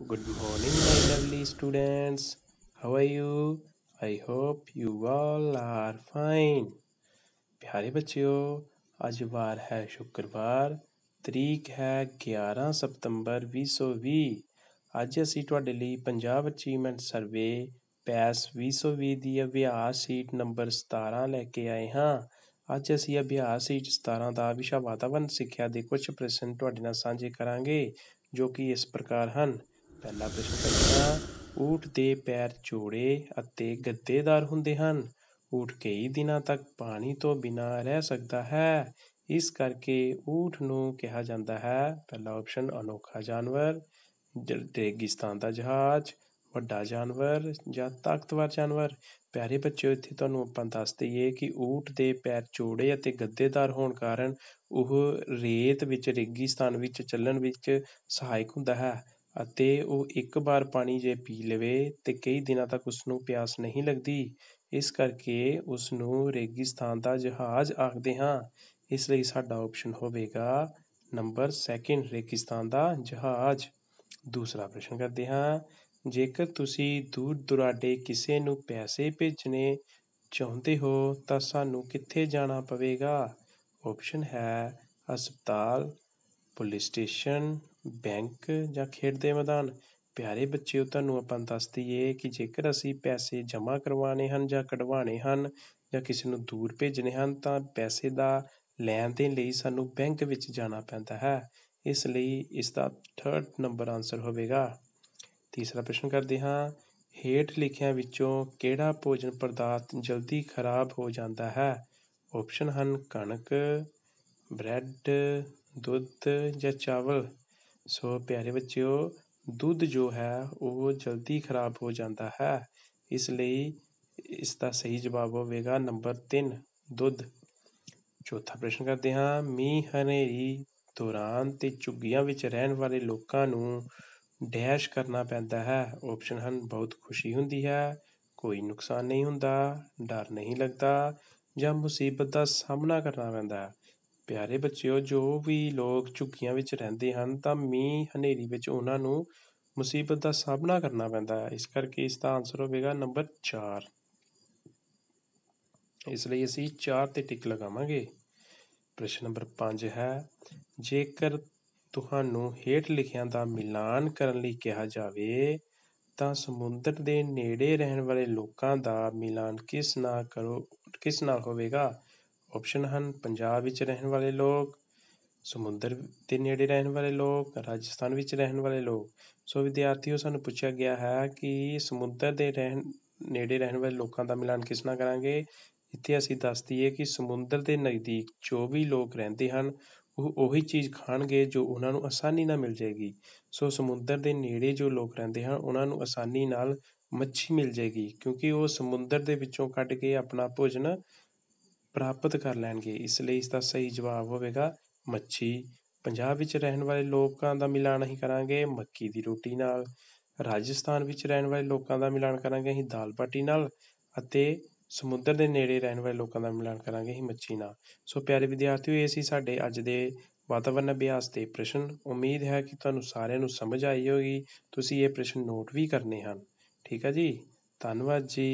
good morning my lovely students how are you i hope you all are fine प्यारे बच्चों आज वार है शुक्रवार तरीक है ग्यारह सितंबर भी सौ भी अज असी थोड़े लिए पंजाब अचीवमेंट सर्वे पैस भी सौ भी अभ्यास सीट नंबर सतारा लेके आए हाँ अच्छ असी अभ्यास सीट सतारा का विशा वातावरण सिक्ख्या कुछ प्रश्न थोड़े न सजे करा जो कि इस प्रकार हैं ਪਹਿਲਾ ਪ੍ਰਸ਼ਨ ਕਰਨਾ ਊਠ ਦੇ ਪੈਰ ਚੌੜੇ ਅਤੇ ਗੱਦੇਦਾਰ ਹੁੰਦੇ ਹਨ ਊਠ ਕਈ ਦਿਨਾਂ ਤੱਕ ਪਾਣੀ ਤੋਂ ਬਿਨਾਂ ਰਹਿ ਸਕਦਾ ਹੈ ਇਸ ਕਰਕੇ ਊਠ ਨੂੰ ਕਿਹਾ ਜਾਂਦਾ ਹੈ ਪਹਿਲਾ ਆਪਸ਼ਨ ਅਨੋਖਾ ਜਾਨਵਰ ਰੇਗਿਸਤਾਨ ਦਾ ਜਹਾਜ਼ ਵੱਡਾ ਜਾਨਵਰ ਜਾਂ ਤਾਕਤਵਰ ਜਾਨਵਰ ਪਿਆਰੇ ਬੱਚਿਓ ਇੱਥੇ ਤੁਹਾਨੂੰ ਆਪਾਂ ਦੱਸ ਦਈਏ ਕਿ ਊਠ ਦੇ ਪੈਰ ਚੌੜੇ ਅਤੇ ਗੱਦੇਦਾਰ ਹੋਣ ਕਾਰਨ ਉਹ ਰੇਤ ਵਿੱਚ ਰੇਗਿਸਤਾਨ ਵਿੱਚ ਚੱਲਣ ਵਿੱਚ ਸਹਾਇਕ ਹੁੰਦਾ ਹੈ ਅਤੇ ਉਹ ਇੱਕ ਵਾਰ ਪਾਣੀ ਜੇ ਪੀ ਲਵੇ ਤੇ ਕਈ ਦਿਨਾਂ ਤੱਕ ਉਸ ਨੂੰ ਪਿਆਸ ਨਹੀਂ ਲੱਗਦੀ ਇਸ ਕਰਕੇ ਉਸ ਨੂੰ ਰੇਗਿਸਤਾਨ ਦਾ ਜਹਾਜ਼ ਆਖਦੇ ਹਾਂ ਇਸ ਲਈ ਸਾਡਾ ਆਪਸ਼ਨ ਹੋਵੇਗਾ ਨੰਬਰ ਸੈਕਿੰਡ ਰੇਗਿਸਤਾਨ ਦਾ ਜਹਾਜ਼ ਦੂਸਰਾ ਪ੍ਰਸ਼ਨ ਕਰਦੇ ਹਾਂ ਜੇਕਰ ਤੁਸੀਂ ਦੂਰ ਦੁਰਾਡੇ ਕਿਸੇ ਨੂੰ ਪੈਸੇ ਭੇਜਣੇ ਚਾਹੁੰਦੇ ਹੋ ਤਾਂ ਸਾਨੂੰ ਕਿੱਥੇ ਜਾਣਾ ਪਵੇਗਾ ਆਪਸ਼ਨ ਹੈ ਹਸਪਤਾਲ ਪੁਲਿਸ ਸਟੇਸ਼ਨ ਬੈਂਕ ਜਾਂ ਖੇਡ ਦੇ ਮੈਦਾਨ ਪਿਆਰੇ ਬੱਚਿਓ ਤੁਹਾਨੂੰ ਆਪਾਂ ਦੱਸ ਦਈਏ ਕਿ ਜੇਕਰ ਅਸੀਂ ਪੈਸੇ ਜਮ੍ਹਾਂ ਕਰਵਾਉਣੇ ਹਨ ਜਾਂ ਕਢਵਾਉਣੇ ਹਨ ਜਾਂ ਕਿਸੇ ਨੂੰ ਦੂਰ ਭੇਜਣੇ ਹਨ ਤਾਂ ਪੈਸੇ ਦਾ ਲੈਣ ਦੇਣ ਲਈ ਸਾਨੂੰ ਬੈਂਕ ਵਿੱਚ ਜਾਣਾ ਪੈਂਦਾ ਹੈ ਇਸ ਲਈ ਇਸ ਦਾ 3rd ਨੰਬਰ ਆਨਸਰ ਹੋਵੇਗਾ ਤੀਸਰਾ ਪ੍ਰਸ਼ਨ ਕਰਦੇ ਹਾਂ ਹੇਠ ਲਿਖਿਆਂ ਵਿੱਚੋਂ ਕਿਹੜਾ ਭੋਜਨ ਪਦਾਰਥ ਜਲਦੀ ਖਰਾਬ ਹੋ ਜਾਂਦਾ ਹੈ ਆਪਸ਼ਨ ਹਨ ਕਣਕ ਬ੍ਰੈਡ ਦੁੱਧ ਜਾਂ ਚਾਵਲ ਸੋ ਪਿਆਰੇ ਬੱਚਿਓ ਦੁੱਧ ਜੋ ਹੈ ਉਹ ਜਲਦੀ ਖਰਾਬ ਹੋ ਜਾਂਦਾ ਹੈ ਇਸ ਲਈ ਇਸ ਦਾ ਸਹੀ ਜਵਾਬ ਹੋਵੇਗਾ ਨੰਬਰ 3 ਦੁੱਧ ਚੌਥਾ ਪ੍ਰਸ਼ਨ ਕਰਦੇ ਹਾਂ ਮੀਂਹ ਹਨੇਰੀ ਦੌਰਾਨ ਤੇ ਝੁੱਗੀਆਂ ਵਿੱਚ ਰਹਿਣ ਵਾਲੇ ਲੋਕਾਂ ਨੂੰ ਡੈਸ਼ ਕਰਨਾ ਪੈਂਦਾ ਹੈ ਆਪਸ਼ਨ ਹਨ ਬਹੁਤ ਖੁਸ਼ੀ ਹੁੰਦੀ ਹੈ ਕੋਈ ਨੁਕਸਾਨ ਨਹੀਂ ਹੁੰਦਾ ਡਰ ਨਹੀਂ ਲੱਗਦਾ ਜਾਂ ਮੁਸੀਬਤ ਦਾ ਸਾਹਮਣਾ ਕਰਨਾ ਪੈਂਦਾ ਹੈ ਪਿਆਰੇ ਬੱਚਿਓ ਜੋ ਵੀ ਲੋਕ ਝੁੱਗੀਆਂ ਵਿੱਚ ਰਹਿੰਦੇ ਹਨ ਤਾਂ ਮੀਂਹ ਹਨੇਰੀ ਵਿੱਚ ਉਹਨਾਂ ਨੂੰ ਮੁਸੀਬਤ ਦਾ ਸਾਹਮਣਾ ਕਰਨਾ ਪੈਂਦਾ ਹੈ ਇਸ ਕਰਕੇ ਇਸ ਦਾ ਆਨਸਰ ਹੋਵੇਗਾ ਨੰਬਰ 4 ਇਸ ਲਈ ਅਸੀਂ 4 ਤੇ ਟਿਕ ਲਗਾਵਾਂਗੇ ਪ੍ਰਸ਼ਨ ਨੰਬਰ 5 ਹੈ ਜੇਕਰ ਤੁਹਾਨੂੰ ਹੇਠ ਲਿਖਿਆਂ ਦਾ ਮਿਲਾਨ ਕਰਨ ਲਈ ਕਿਹਾ ਜਾਵੇ ਤਾਂ ਸਮੁੰਦਰ ਦੇ ਨੇੜੇ ਰਹਿਣ ਵਾਲੇ ਲੋਕਾਂ ਦਾ ਮਿਲਾਨ ਕਿਸ ਨਾਲ ਕਰੋ ਕਿਸ ਨਾਲ ਹੋਵੇਗਾ ਆਪਸ਼ਨ ਹਨ ਪੰਜਾਬ ਵਿੱਚ ਰਹਿਣ ਵਾਲੇ ਲੋਕ ਸਮੁੰਦਰ ਦੇ ਨੇੜੇ ਰਹਿਣ ਵਾਲੇ ਲੋਕ ਰਾਜਸਥਾਨ ਵਿੱਚ ਰਹਿਣ ਵਾਲੇ ਲੋਕ ਸੋ ਵਿਦਿਆਰਥੀਓ ਸਾਨੂੰ ਪੁੱਛਿਆ ਗਿਆ ਹੈ ਕਿ ਸਮੁੰਦਰ ਦੇ ਰਹਿਣ ਨੇੜੇ ਰਹਿਣ ਵਾਲੇ ਲੋਕਾਂ ਦਾ ਮਿਲਾਨ ਕਿਸ ਨਾਲ ਕਰਾਂਗੇ ਇੱਥੇ ਅਸੀਂ ਦੱਸ ਦਈਏ ਕਿ ਸਮੁੰਦਰ ਦੇ ਨਜ਼ਦੀਕ ਜੋ ਵੀ ਲੋਕ ਰਹਿੰਦੇ ਹਨ ਉਹ ਉਹੀ ਚੀਜ਼ ਖਾਣਗੇ ਜੋ ਉਹਨਾਂ ਨੂੰ ਆਸਾਨੀ ਨਾਲ ਮਿਲ ਜਾਏਗੀ ਸੋ ਸਮੁੰਦਰ ਦੇ ਨੇੜੇ ਜੋ ਲੋਕ ਰਹਿੰਦੇ ਹਨ ਉਹਨਾਂ ਨੂੰ ਆਸਾਨੀ ਨਾਲ ਮੱਛੀ ਮਿਲ ਜਾਏਗੀ ਕਿਉਂਕਿ ਉਹ ਸਮੁੰਦਰ ਦੇ ਵਿੱਚੋਂ ਕੱਢ ਕੇ ਆਪਣਾ ਭੋਜਨ ਪ੍ਰਾਪਤ ਕਰ ਲੈਣਗੇ ਇਸ ਲਈ ਇਸ ਦਾ ਸਹੀ ਜਵਾਬ ਹੋਵੇਗਾ ਮੱਛੀ ਪੰਜਾਬ ਵਿੱਚ ਰਹਿਣ ਵਾਲੇ ਲੋਕਾਂ ਦਾ ਮਿਲਾਨ ਅਸੀਂ ਕਰਾਂਗੇ ਮੱਕੀ ਦੀ ਰੋਟੀ ਨਾਲ ਰਾਜਸਥਾਨ ਵਿੱਚ ਰਹਿਣ ਵਾਲੇ ਲੋਕਾਂ ਦਾ ਮਿਲਾਨ ਕਰਾਂਗੇ ਅਸੀਂ ਦਾਲ ਪਾਟੀ ਨਾਲ ਅਤੇ ਸਮੁੰਦਰ ਦੇ ਨੇੜੇ ਰਹਿਣ ਵਾਲੇ ਲੋਕਾਂ ਦਾ ਮਿਲਾਨ ਕਰਾਂਗੇ ਅਸੀਂ ਮੱਛੀ ਨਾਲ ਸੋ ਪਿਆਰੇ ਵਿਦਿਆਰਥੀਓ ਇਹ ਸੀ ਸਾਡੇ ਅੱਜ ਦੇ ਵਾਤਾਵਰਣ ਅਭਿਆਸ ਦੇ ਪ੍ਰਸ਼ਨ ਉਮੀਦ ਹੈ ਕਿ ਤੁਹਾਨੂੰ ਸਾਰਿਆਂ ਨੂੰ ਸਮਝ ਆਈ ਹੋਗੀ ਤੁਸੀਂ ਇਹ ਪ੍ਰਸ਼ਨ ਨੋਟ ਵੀ ਕਰਨੇ ਹਨ ਠੀਕ ਹੈ ਜੀ ਧੰਨਵਾਦ ਜੀ